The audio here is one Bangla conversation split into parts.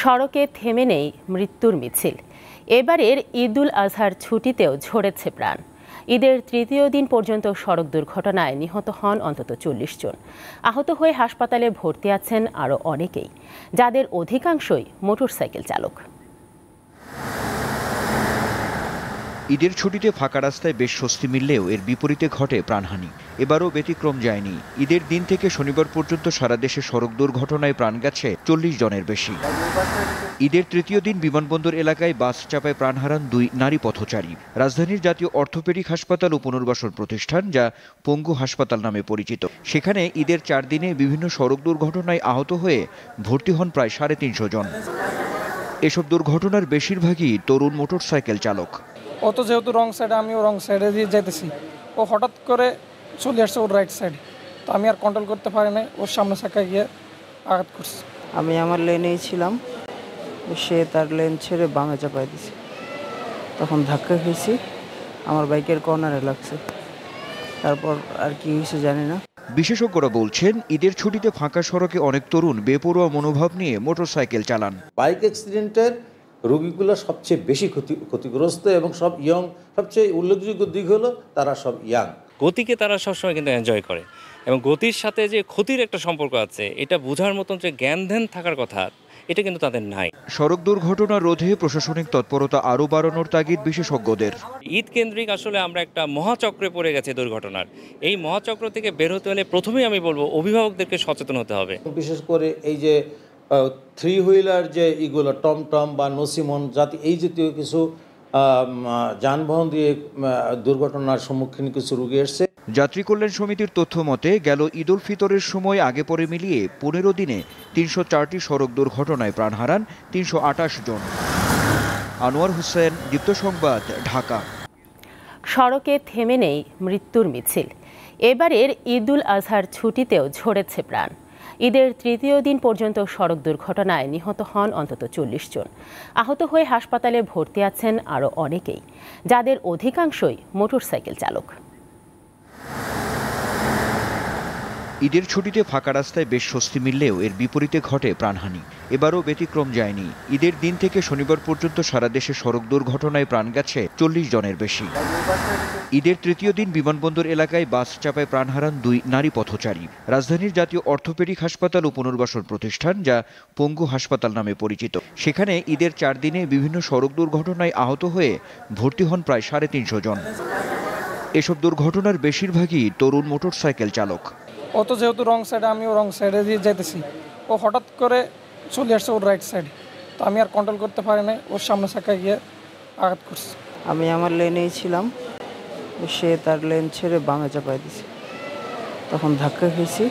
সড়কে থেমে নেই মৃত্যুর মিছিল এবারের ঈদুল আজহার ছুটিতেও ঝরেছে প্রাণ ঈদের তৃতীয় দিন পর্যন্ত সড়ক দুর্ঘটনায় নিহত হন অন্তত চল্লিশ জন আহত হয়ে হাসপাতালে ভর্তি আছেন আরও অনেকেই যাদের অধিকাংশই মোটরসাইকেল চালক ঈদের ছুটিতে ফাঁকা রাস্তায় বেশ স্বস্তি মিললেও এর বিপরীতে ঘটে প্রাণহানি এবারও ব্যতিক্রম যায়নি ঈদের দিন থেকে শনিবার পর্যন্ত সারা দেশে সড়ক দুর্ঘটনায় প্রাণ গেছে চল্লিশ জনের বেশি ঈদের তৃতীয় দিন বিমানবন্দর এলাকায় বাস চাপায় প্রাণ হারান দুই নারী পথচারী রাজধানীর জাতীয় অর্থোপেডিক হাসপাতাল ও পুনর্বাসন প্রতিষ্ঠান যা পঙ্গু হাসপাতাল নামে পরিচিত সেখানে ঈদের চার দিনে বিভিন্ন সড়ক দুর্ঘটনায় আহত হয়ে ভর্তি হন প্রায় সাড়ে তিনশো জন এসব দুর্ঘটনার বেশিরভাগই তরুণ মোটরসাইকেল চালক ও তো যেহেতু রং সাইডে আমিও রং সাইডে দিয়ে যেতেছি ও হঠাৎ করে চলে আসছে ওর রাইট সাইডে তো আমি আর কন্ট্রোল করতে পারি নাই ওর সামনে শাখায় গিয়ে আঘাত করছি আমি আমার লেনেই ছিলাম সে তার লেন ছেড়ে বামে চাপাই দিছে তখন ধাক্কা খেয়েছি আমার বাইকের কর্নারে লাগছে তারপর আর কি হয়েছে জানি না বিশেষজ্ঞরা বলছেন ঈদের ছুটিতে ফাঁকা সড়কে অনেক তরুণ বেপরোয়া মনোভাব নিয়ে মোটরসাইকেল চালান বাইক অ্যাক্সিডেন্টের রুগীগুলো সবচেয়ে বেশি ক্ষতি ক্ষতিগ্রস্ত এবং সব ইয়ং সবচেয়ে উল্লেখযোগ্য দিক হলো তারা সব ইয়াং গতিকে তারা সবসময় কিন্তু এনজয় করে এবং গতির সাথে যে ক্ষতির একটা সম্পর্ক আছে এটা বোঝার মতন যে জ্ঞান ধ্যান থাকার কথা এটা কিন্তু তাদের নাই সড়ক দুর্ঘটনা রোধে প্রশাসনিক তৎপরতা আরও বাড়ানোর তাগিদ বিশেষজ্ঞদের ঈদ কেন্দ্রিক আসলে আমরা একটা মহাচক্রে পড়ে গেছে দুর্ঘটনার এই মহাচক্র থেকে বের হতে হলে প্রথমেই আমি বলবো অভিভাবকদেরকে সচেতন হতে হবে বিশেষ করে এই যে থ্রি হুইলার যে ইগুলো টমটম বা নসিমন জাতি এই জাতীয় কিছু যানবাহন দিয়ে দুর্ঘটনার সম্মুখীন কিছু রুগী এসছে যাত্রী কল্যাণ সমিতির তথ্য মতে গেল ঈদ উল ফিতরের সময় আগে পরে মিলিয়ে পনেরো দিনে তিনশো চারটি সড়ক দুর্ঘটনায় প্রাণ হারান তিনশো আটাশ জন আনোয়ার হোসেন দীপ্ত সংবাদ ঢাকা সড়কে থেমে নেই মৃত্যুর মিছিল এবারের ঈদুল আজহার ছুটিতেও ঝরেছে প্রাণ ঈদের তৃতীয় দিন পর্যন্ত সড়ক দুর্ঘটনায় নিহত হন অন্তত চল্লিশ জন আহত হয়ে হাসপাতালে ভর্তি আছেন আরও অনেকেই যাদের অধিকাংশই মোটরসাইকেল চালক ঈদের ছুটিতে ফাঁকা রাস্তায় বেশ স্বস্তি মিললেও এর বিপরীতে ঘটে প্রাণহানি এবারও ব্যতিক্রম যায়নি ঈদের দিন থেকে শনিবার পর্যন্ত সারা দেশে সড়ক দুর্ঘটনায় প্রাণ গেছে চল্লিশ জনের বেশি ঈদের তৃতীয় দিন বিমানবন্দর এলাকায় বাস চাপায় প্রাণ হারান দুই নারী পথচারী রাজধানীর জাতীয় অর্থোপেডিক হাসপাতাল ও পুনর্বাসন প্রতিষ্ঠান যা পঙ্গু হাসপাতাল নামে পরিচিত সেখানে ঈদের চার দিনে বিভিন্ন সড়ক দুর্ঘটনায় আহত হয়ে ভর্তি হন প্রায় সাড়ে তিনশো জন এসব দুর্ঘটনার বেশিরভাগই তরুণ মোটরসাইকেল চালক অত যেহেতু রং সাইডে আমিও রং সাইডে দিয়ে যেতেছি ও হঠাৎ করে চলে আসছে ওর রাইট সাইডে তো আমি আর কন্ট্রোল করতে পারি না ওর সামনে থাকা গিয়ে আঘাত করছি আমি আমার লেনেই ছিলাম সে তার লেন ছেড়ে বামে চাপাই দিছে তখন ধাক্কা খেয়েছি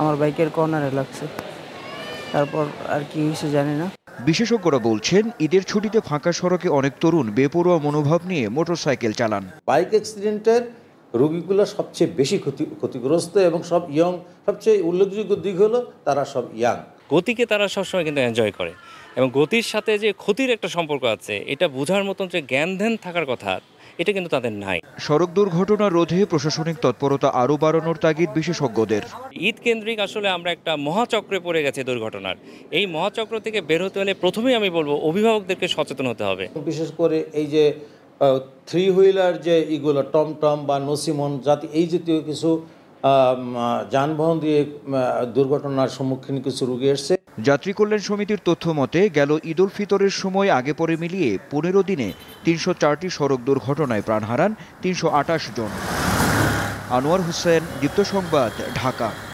আমার বাইকের কর্নারে লাগছে তারপর আর কি হয়েছে জানি না বিশেষজ্ঞরা বলছেন ঈদের ছুটিতে ফাঁকা সড়কে অনেক তরুণ বেপরোয়া মনোভাব নিয়ে মোটরসাইকেল চালান বাইক অ্যাক্সিডেন্টের রোগীগুলো সবচেয়ে বেশি ক্ষতি ক্ষতিগ্রস্ত এবং সব ইয়ং সবচেয়ে উল্লেখযোগ্য দিক হলো তারা সব ইয়াং গতিকে তারা সবসময় কিন্তু এনজয় করে এবং গতির সাথে যে ক্ষতির একটা সম্পর্ক আছে এটা বোঝার মতন যে জ্ঞান ধ্যান থাকার কথা এটা কিন্তু তাদের নাই সড়ক দুর্ঘটনা রোধে প্রশাসনিক তৎপরতা আরও বাড়ানোর তাগিদ বিশেষজ্ঞদের ঈদ কেন্দ্রিক আসলে আমরা একটা মহাচক্রে পড়ে গেছে দুর্ঘটনার এই মহাচক্র থেকে বের হতে হলে প্রথমেই আমি বলবো অভিভাবকদেরকে সচেতন হতে হবে বিশেষ করে এই যে থ্রি হুইলার যে ইগুলো টমটম বা নসিমন জাতি এই জাতীয় কিছু যানবাহন দিয়ে দুর্ঘটনার সম্মুখীন কিছু রুগী এসছে যাত্রী কল্যাণ সমিতির তথ্য মতে গেল ঈদ উল ফিতরের সময় আগে পরে মিলিয়ে পনেরো দিনে তিনশো চারটি সড়ক দুর্ঘটনায় প্রাণ হারান তিনশো জন আনোয়ার হোসেন দীপ্ত সংবাদ ঢাকা